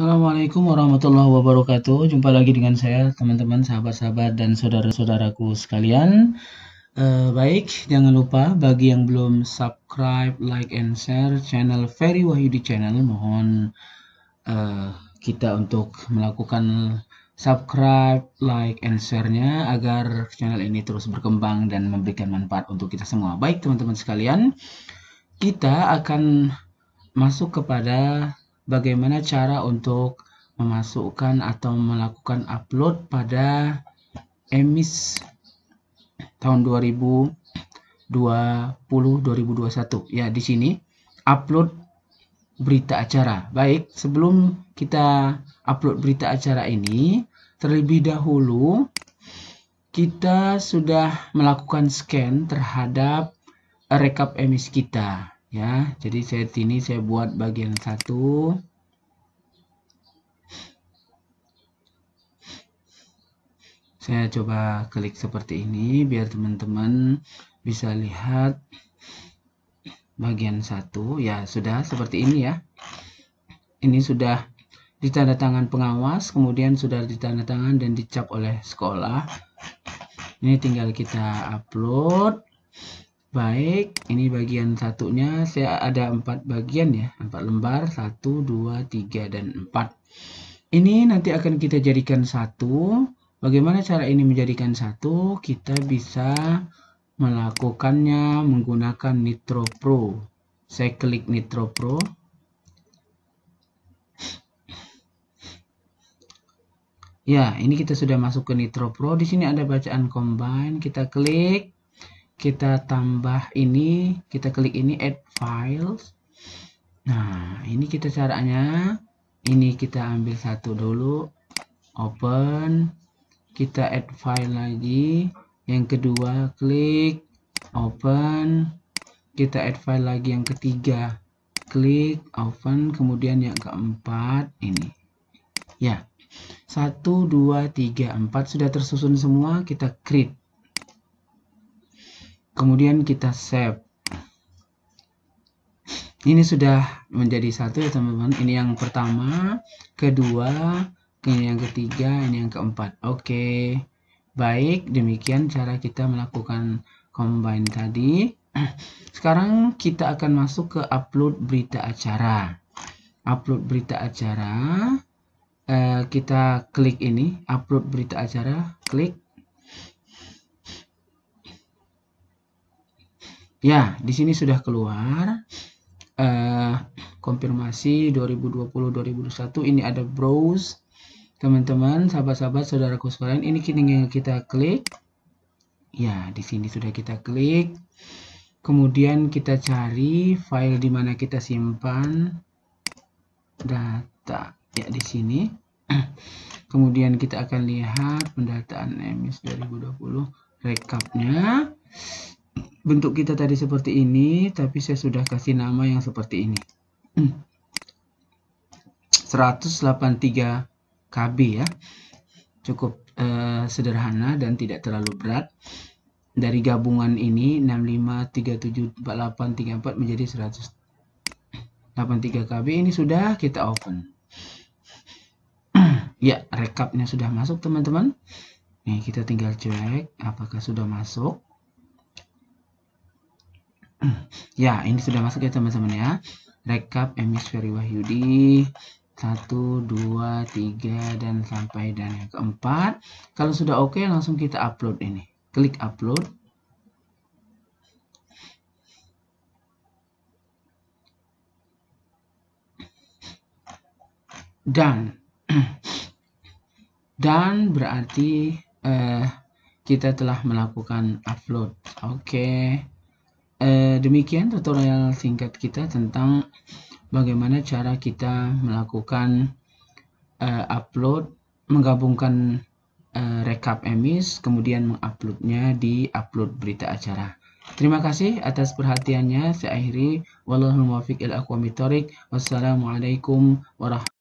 Assalamualaikum warahmatullahi wabarakatuh. Jumpa lagi dengan saya, teman-teman, sahabat-sahabat, dan saudara-saudaraku sekalian. Uh, baik, jangan lupa bagi yang belum subscribe, like, and share channel Ferry Wahyudi Channel, mohon uh, kita untuk melakukan subscribe, like, and share-nya agar channel ini terus berkembang dan memberikan manfaat untuk kita semua. Baik, teman-teman sekalian, kita akan masuk kepada bagaimana cara untuk memasukkan atau melakukan upload pada emis tahun 2020 2021 ya di sini upload berita acara baik sebelum kita upload berita acara ini terlebih dahulu kita sudah melakukan scan terhadap rekap emis kita ya jadi saya sini saya buat bagian satu saya coba klik seperti ini biar teman-teman bisa lihat bagian satu ya sudah seperti ini ya ini sudah ditandatangan pengawas kemudian sudah ditandatangan dan dicap oleh sekolah ini tinggal kita upload Baik, ini bagian satunya. Saya ada empat bagian ya, empat lembar, satu, dua, tiga, dan empat. Ini nanti akan kita jadikan satu. Bagaimana cara ini menjadikan satu? Kita bisa melakukannya menggunakan Nitro Pro. Saya klik Nitro Pro. Ya, ini kita sudah masuk ke Nitro Pro. Di sini ada bacaan combine. Kita klik kita tambah ini, kita klik ini add files. Nah, ini kita caranya. Ini kita ambil satu dulu, open, kita add file lagi. Yang kedua klik open, kita add file lagi. Yang ketiga klik open, kemudian yang keempat ini. Ya, satu dua tiga empat sudah tersusun semua, kita create kemudian kita save ini sudah menjadi satu ya teman-teman ini yang pertama kedua ini yang ketiga ini yang keempat oke okay. baik demikian cara kita melakukan combine tadi sekarang kita akan masuk ke upload berita acara upload berita acara eh, kita klik ini upload berita acara klik Ya, di sini sudah keluar uh, konfirmasi 2020-2021 ini ada browse. Teman-teman, sahabat-sahabat, saudaraku sekalian, ini kini kita klik. Ya, di sini sudah kita klik. Kemudian kita cari file di mana kita simpan data. Ya, di sini. Kemudian kita akan lihat pendataan emis 2020 rekapnya bentuk kita tadi seperti ini, tapi saya sudah kasih nama yang seperti ini. 183 hmm. KB ya. Cukup eh, sederhana dan tidak terlalu berat. Dari gabungan ini 65, 37, 48, 34 menjadi 183 KB. Ini sudah kita open. ya, rekapnya sudah masuk teman-teman. Nih, kita tinggal cek apakah sudah masuk ya ini sudah masuk ya teman-teman ya rekap Emisferi Wahyudi 1, 2, 3 dan sampai dan yang keempat kalau sudah oke okay, langsung kita upload ini klik upload dan dan berarti eh, kita telah melakukan upload oke okay. Eh, demikian tutorial singkat kita tentang bagaimana cara kita melakukan eh, upload, menggabungkan eh, rekap emis, kemudian menguploadnya di upload berita acara. Terima kasih atas perhatiannya. Saya akhiri. Wallahul muwaffiq ila aqwamit thoriq. Wassalamualaikum warahmatullahi